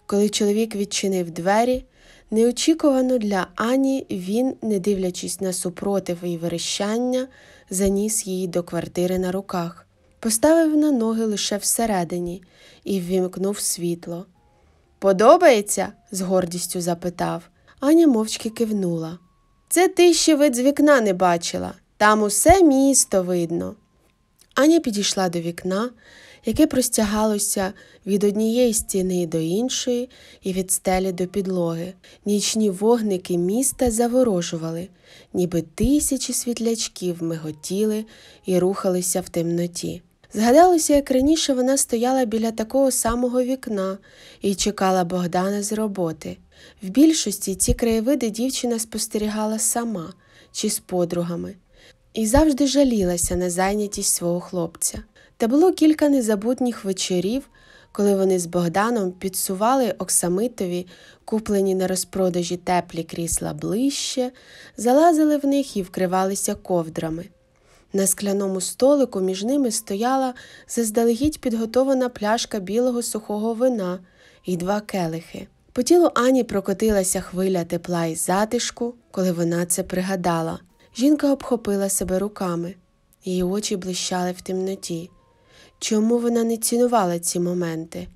Коли чоловік відчинив двері, неочікувано для Ані він, не дивлячись на супротив і верещання, заніс її до квартири на руках, поставив на ноги лише всередині і ввімкнув світло. Подобається? з гордістю запитав. Аня мовчки кивнула. Це ти ще вид з вікна не бачила, там усе місто видно. Аня підійшла до вікна яке простягалося від однієї стіни до іншої і від стелі до підлоги. Нічні вогники міста заворожували, ніби тисячі світлячків миготіли і рухалися в темноті. Згадалося, як раніше вона стояла біля такого самого вікна і чекала Богдана з роботи. В більшості ці краєвиди дівчина спостерігала сама чи з подругами і завжди жалілася на зайнятість свого хлопця. Та було кілька незабутніх вечорів, коли вони з Богданом підсували Оксамитові, куплені на розпродажі теплі крісла ближче, залазили в них і вкривалися ковдрами. На скляному столику між ними стояла заздалегідь підготована пляшка білого сухого вина і два келихи. По тілу Ані прокотилася хвиля тепла і затишку, коли вона це пригадала. Жінка обхопила себе руками, її очі блищали в темноті. Чому вона не цінувала ці моменти?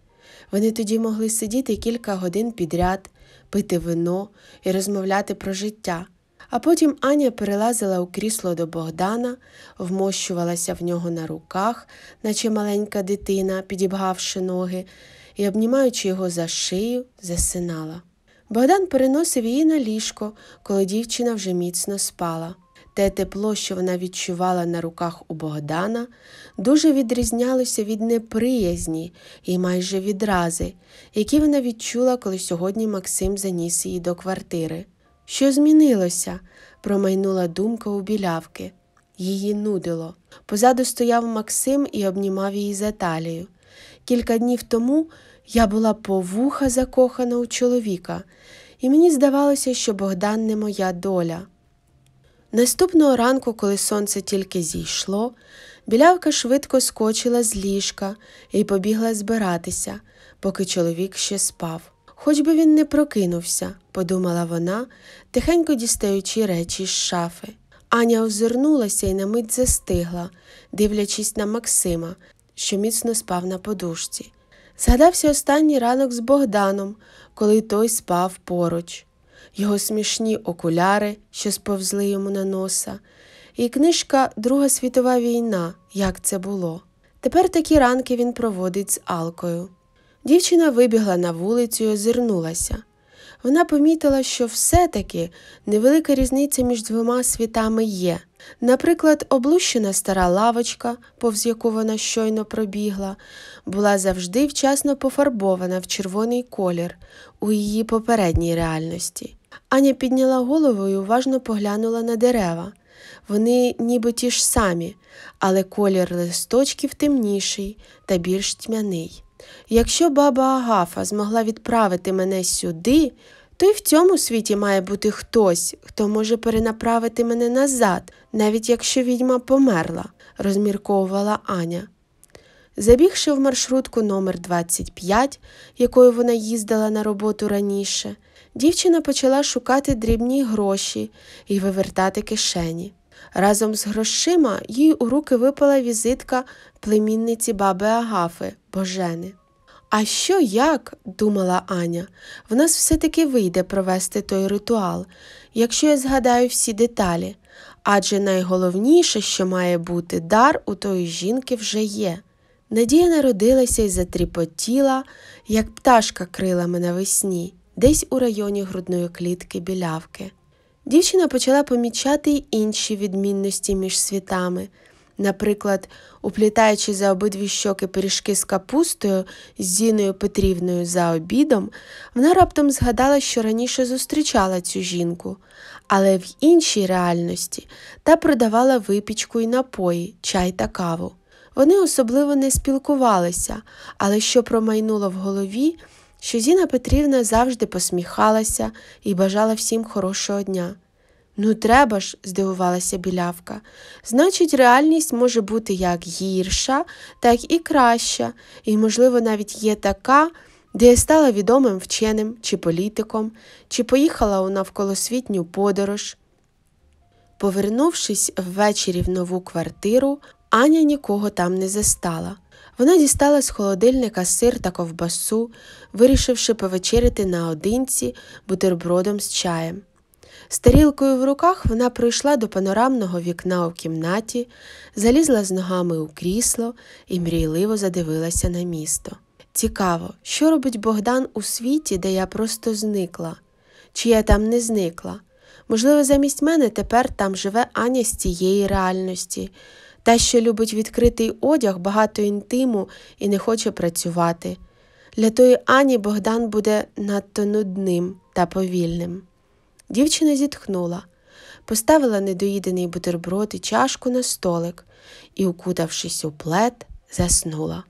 Вони тоді могли сидіти кілька годин підряд, пити вино і розмовляти про життя. А потім Аня перелазила у крісло до Богдана, вмощувалася в нього на руках, наче маленька дитина, підібгавши ноги, і, обнімаючи його за шию, засинала. Богдан переносив її на ліжко, коли дівчина вже міцно спала. Те тепло, що вона відчувала на руках у Богдана, дуже відрізнялося від неприязні і майже відрази, які вона відчула, коли сьогодні Максим заніс її до квартири. Що змінилося? промайнула думка у білявки. Її нудило. Позаду стояв Максим і обнімав її за талію. Кілька днів тому я була по вуха закохана у чоловіка, і мені здавалося, що Богдан не моя доля. Наступного ранку, коли сонце тільки зійшло, білявка швидко скочила з ліжка і побігла збиратися, поки чоловік ще спав. Хоч би він не прокинувся, подумала вона, тихенько дістаючи речі з шафи. Аня озирнулася і на мить застигла, дивлячись на Максима, що міцно спав на подушці. Згадався останній ранок з Богданом, коли той спав поруч його смішні окуляри, що сповзли йому на носа, і книжка Друга світова війна, як це було. Тепер такі ранки він проводить з Алкою. Дівчина вибігла на вулицю і озирнулася. Вона помітила, що все-таки невелика різниця між двома світами є. Наприклад, облущена стара лавочка, повз яку вона щойно пробігла, була завжди вчасно пофарбована в червоний колір у її попередній реальності. Аня підняла голову і уважно поглянула на дерева. Вони ніби ті ж самі, але колір листочків темніший та більш тьмяний. Якщо баба Агафа змогла відправити мене сюди, то й в цьому світі має бути хтось, хто може перенаправити мене назад, навіть якщо відьма померла, розмірковувала Аня. Забігши в маршрутку номер 25 якою вона їздила на роботу раніше, Дівчина почала шукати дрібні гроші і вивертати кишені. Разом з грошима їй у руки випала візитка племінниці баби Агафи, Божени. А що як, думала Аня, в нас все-таки вийде провести той ритуал, якщо я згадаю всі деталі. Адже найголовніше, що має бути, дар у тої жінки вже є. Надія народилася і затріпотіла, як пташка крилами навесні десь у районі грудної клітки білявки. Дівчина почала помічати й інші відмінності між світами. Наприклад, уплітаючи за обидві щоки пиріжки з капустою з Зіною Петрівною за обідом, вона раптом згадала, що раніше зустрічала цю жінку, але в іншій реальності та продавала випічку і напої, чай та каву. Вони особливо не спілкувалися, але що промайнуло в голові, що Зіна Петрівна завжди посміхалася і бажала всім хорошого дня. Ну, треба ж, здивувалася білявка. Значить, реальність може бути як гірша, так і краща, і, можливо, навіть є така, де я стала відомим вченим чи політиком, чи поїхала у навколосвітню подорож. Повернувшись ввечері в нову квартиру, Аня нікого там не застала. Вона дістала з холодильника сир та ковбасу, вирішивши повечеряти наодинці бутербродом з чаєм. З тарілкою в руках вона прийшла до панорамного вікна у кімнаті, залізла з ногами у крісло і мрійливо задивилася на місто. Цікаво, що робить Богдан у світі, де я просто зникла, чи я там не зникла. Можливо, замість мене тепер там живе Аня з цієї реальності, та, що любить відкритий одяг, багато інтиму і не хоче працювати. Для тої Ані Богдан буде надто нудним та повільним. Дівчина зітхнула, поставила недоїдений бутерброд і чашку на столик і, укутавшись у плед, заснула.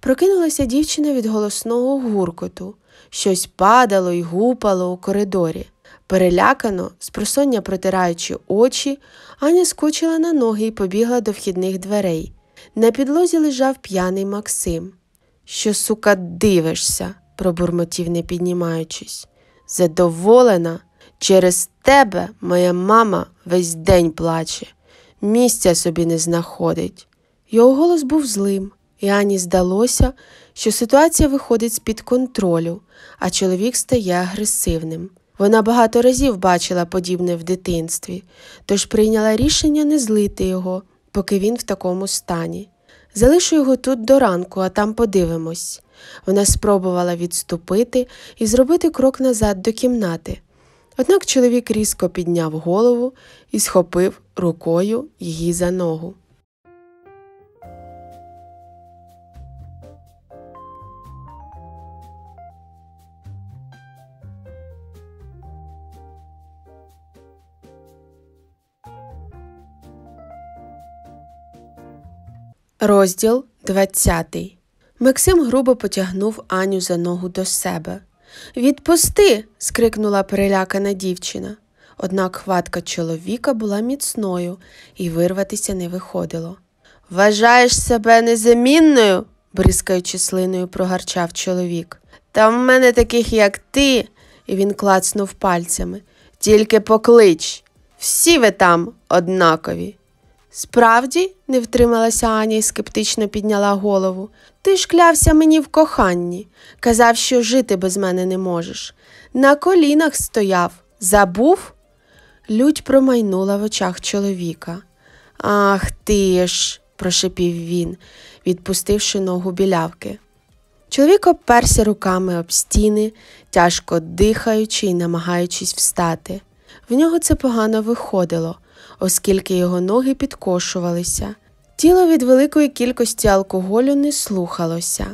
Прокинулася дівчина від голосного гуркоту, щось падало і гупало у коридорі. Перелякано, спросоння протираючи очі, Аня скочила на ноги і побігла до вхідних дверей. На підлозі лежав п'яний Максим. Що, сука, дивишся, пробурмотів, не піднімаючись. Задоволена, через тебе моя мама весь день плаче, місця собі не знаходить. Його голос був злим, і Ані здалося, що ситуація виходить з-під контролю, а чоловік стає агресивним. Вона багато разів бачила подібне в дитинстві, тож прийняла рішення не злити його, поки він в такому стані. Залишу його тут до ранку, а там подивимось. Вона спробувала відступити і зробити крок назад до кімнати. Однак чоловік різко підняв голову і схопив рукою її за ногу. Розділ 20 Максим грубо потягнув Аню за ногу до себе. Відпусти. скрикнула перелякана дівчина. Однак хватка чоловіка була міцною і вирватися не виходило. Вважаєш себе незамінною? бризкаючи слиною, прогарчав чоловік. Та в мене таких, як ти, і він клацнув пальцями. Тільки поклич. Всі ви там однакові. Справді, не втрималася Аня і скептично підняла голову. Ти ж клявся мені в коханні, казав, що жити без мене не можеш. На колінах стояв, забув? Людь промайнула в очах чоловіка. Ах ти ж, прошепів він, відпустивши ногу білявки. Чоловік обперся руками об стіни, тяжко дихаючи і намагаючись встати. В нього це погано виходило оскільки його ноги підкошувалися. Тіло від великої кількості алкоголю не слухалося.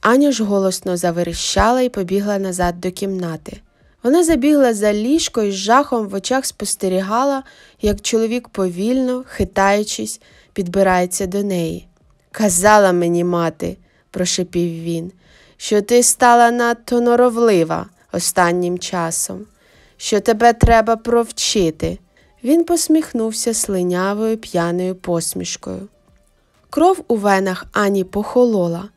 Аня ж голосно заверещала і побігла назад до кімнати. Вона забігла за ліжко і з жахом в очах спостерігала, як чоловік повільно, хитаючись, підбирається до неї. Казала мені, мати, прошепів він, що ти стала надто норовлива останнім часом, що тебе треба провчити, він посміхнувся слинявою п'яною посмішкою. Кров у венах Ані похолола.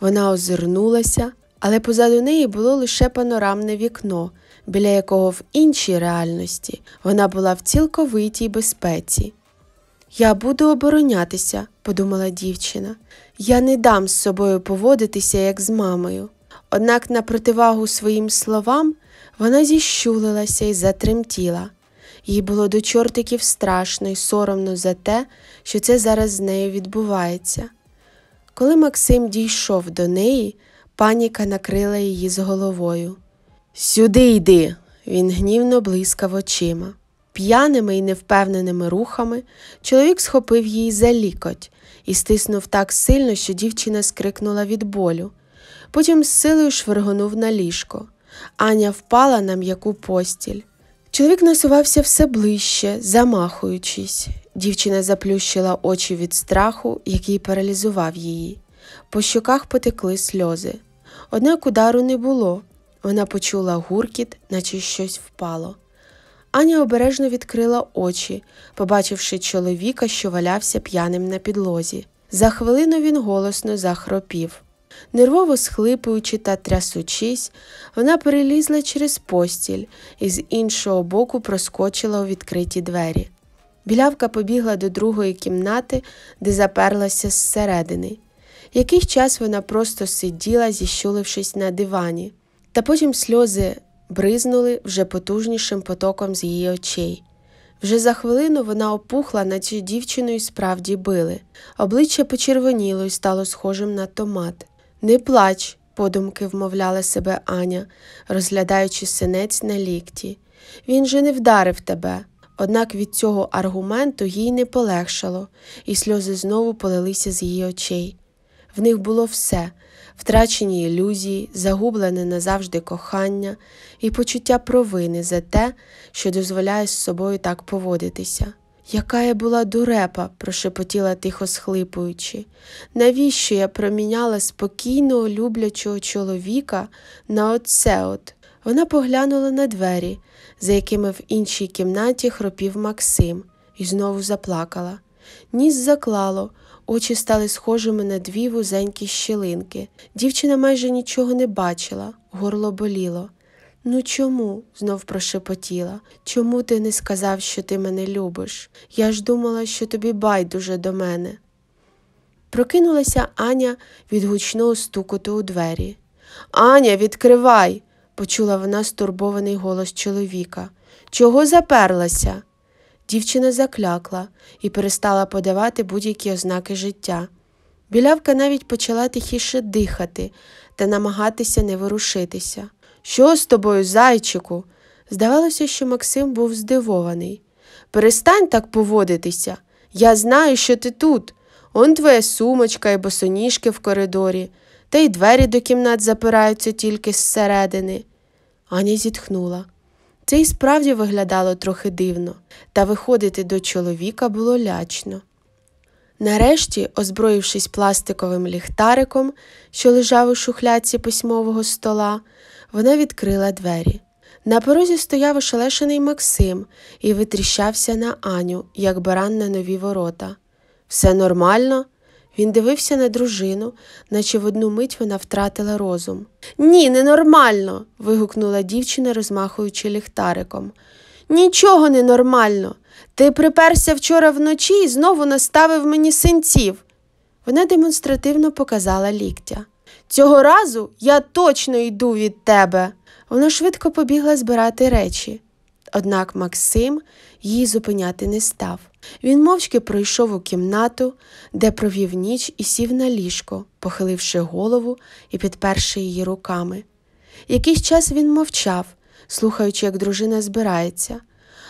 Вона озирнулася, але позаду неї було лише панорамне вікно, біля якого в іншій реальності вона була в цілковитій безпеці. Я буду оборонятися, подумала дівчина, я не дам з собою поводитися, як з мамою. Однак, на противагу своїм словам, вона зіщулилася і затремтіла. Їй було до чортиків страшно і соромно за те, що це зараз з нею відбувається. Коли Максим дійшов до неї, паніка накрила її з головою. Сюди йди! Він гнівно блискав очима. П'яними і невпевненими рухами чоловік схопив її за лікоть і стиснув так сильно, що дівчина скрикнула від болю. Потім з силою швиргонув на ліжко. Аня впала на м'яку постіль. Чоловік насувався все ближче, замахуючись. Дівчина заплющила очі від страху, який паралізував її. По щоках потекли сльози. Однак удару не було. Вона почула гуркіт, наче щось впало. Аня обережно відкрила очі, побачивши чоловіка, що валявся п'яним на підлозі. За хвилину він голосно захропів. Нервово схлипуючи та трясучись, вона перелізла через постіль і з іншого боку проскочила у відкриті двері. Білявка побігла до другої кімнати, де заперлася зсередини. Якийсь час вона просто сиділа, зіщулившись на дивані, та потім сльози бризнули вже потужнішим потоком з її очей. Вже за хвилину вона опухла, наче дівчиною справді били. Обличчя почервоніло і стало схожим на томат. Не плач, подумки вмовляла себе Аня, розглядаючи синець на лікті. Він же не вдарив тебе. Однак від цього аргументу їй не полегшало, і сльози знову полилися з її очей. В них було все втрачені ілюзії, загублене назавжди кохання і почуття провини за те, що дозволяє з собою так поводитися. Яка я була дурепа, прошепотіла тихо схлипуючи, навіщо я проміняла спокійного, люблячого чоловіка на оце от? Вона поглянула на двері, за якими в іншій кімнаті хропів Максим, і знову заплакала. Ніс заклало, очі стали схожими на дві вузенькі щілинки. Дівчина майже нічого не бачила, горло боліло. Ну чому? знов прошепотіла. Чому ти не сказав, що ти мене любиш? Я ж думала, що тобі байдуже до мене. Прокинулася Аня від гучного стукоту у двері. Аня, відкривай, почула вона стурбований голос чоловіка. Чого заперлася? Дівчина заклякла і перестала подавати будь-які ознаки життя. Білявка навіть почала тихіше дихати та намагатися не ворушитися. Що з тобою, зайчику? Здавалося, що Максим був здивований. Перестань так поводитися. Я знаю, що ти тут. Он твоя сумочка і босоніжки в коридорі, та й двері до кімнат запираються тільки зсередини. Аня зітхнула. Це й справді виглядало трохи дивно, та виходити до чоловіка було лячно. Нарешті, озброївшись пластиковим ліхтариком, що лежав у шухляці письмового стола, вона відкрила двері. На порозі стояв ошелешений Максим і витріщався на Аню, як баран на нові ворота. Все нормально? Він дивився на дружину, наче в одну мить вона втратила розум. Ні, ненормально. вигукнула дівчина, розмахуючи ліхтариком. Нічого ненормально. Ти приперся вчора вночі і знову наставив мені синців. Вона демонстративно показала ліктя. Цього разу я точно йду від тебе. Вона швидко побігла збирати речі. Однак Максим її зупиняти не став. Він мовчки пройшов у кімнату, де провів ніч і сів на ліжко, похиливши голову і підперши її руками. Якийсь час він мовчав, слухаючи, як дружина збирається,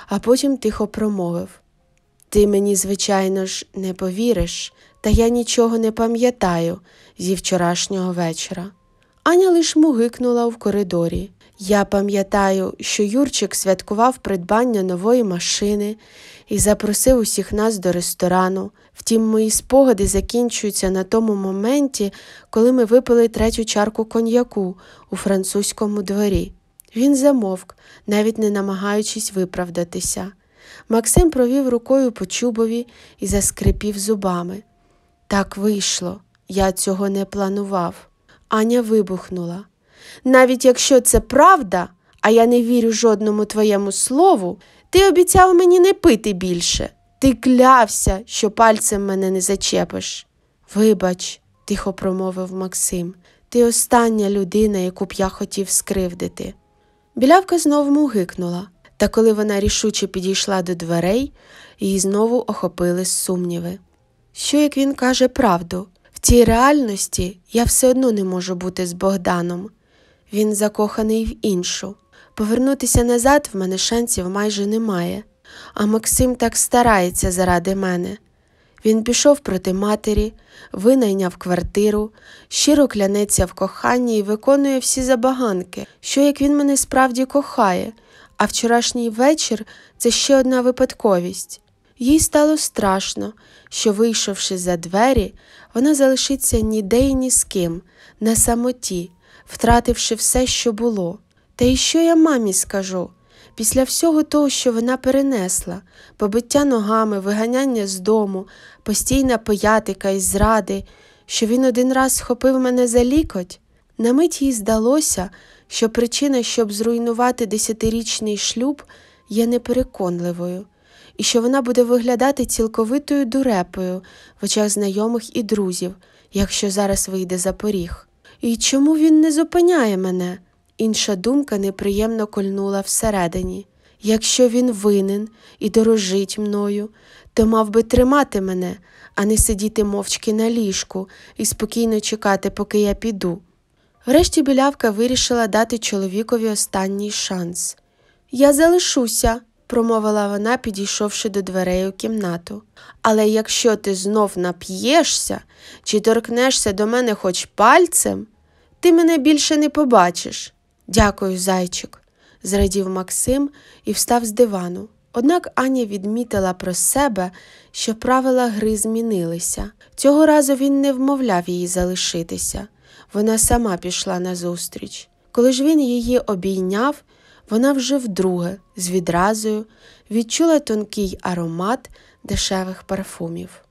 а потім тихо промовив Ти мені, звичайно ж, не повіриш, та я нічого не пам'ятаю зі вчорашнього вечора. Аня лиш мугикнула в коридорі. Я пам'ятаю, що Юрчик святкував придбання нової машини і запросив усіх нас до ресторану. Втім, мої спогади закінчуються на тому моменті, коли ми випили третю чарку коньяку у французькому дворі. Він замовк, навіть не намагаючись виправдатися. Максим провів рукою по чубові і заскрипів зубами. Так вийшло, я цього не планував. Аня вибухнула. Навіть якщо це правда, а я не вірю жодному твоєму слову, ти обіцяв мені не пити більше. Ти клявся, що пальцем мене не зачепиш. Вибач, тихо промовив Максим, ти остання людина, яку б я хотів скривдити. Білявка знову мугикнула, та коли вона рішуче підійшла до дверей, її знову охопили сумніви що як він каже правду, в цій реальності я все одно не можу бути з Богданом. Він закоханий в іншу. Повернутися назад в мене шансів майже немає, а Максим так старається заради мене. Він пішов проти матері, винайняв квартиру, щиро клянеться в коханні і виконує всі забаганки, що як він мене справді кохає, а вчорашній вечір це ще одна випадковість. Їй стало страшно, що, вийшовши за двері, вона залишиться ніде й ні з ким, на самоті, втративши все, що було. Та і що я мамі скажу? Після всього того, що вона перенесла, побиття ногами, виганяння з дому, постійна поятика і зради, що він один раз схопив мене за лікоть, на мить їй здалося, що причина, щоб зруйнувати десятирічний шлюб, є непереконливою і що вона буде виглядати цілковитою дурепою в очах знайомих і друзів, якщо зараз вийде за поріг. І чому він не зупиняє мене? Інша думка неприємно кольнула всередині. Якщо він винен і дорожить мною, то мав би тримати мене, а не сидіти мовчки на ліжку і спокійно чекати, поки я піду. Врешті білявка вирішила дати чоловікові останній шанс. Я залишуся, промовила вона, підійшовши до дверей у кімнату. Але якщо ти знов нап'єшся чи торкнешся до мене хоч пальцем, ти мене більше не побачиш. Дякую, зайчик, зрадів Максим і встав з дивану. Однак Аня відмітила про себе, що правила гри змінилися. Цього разу він не вмовляв її залишитися. Вона сама пішла назустріч. Коли ж він її обійняв, вона вже вдруге з відразою відчула тонкий аромат дешевих парфумів.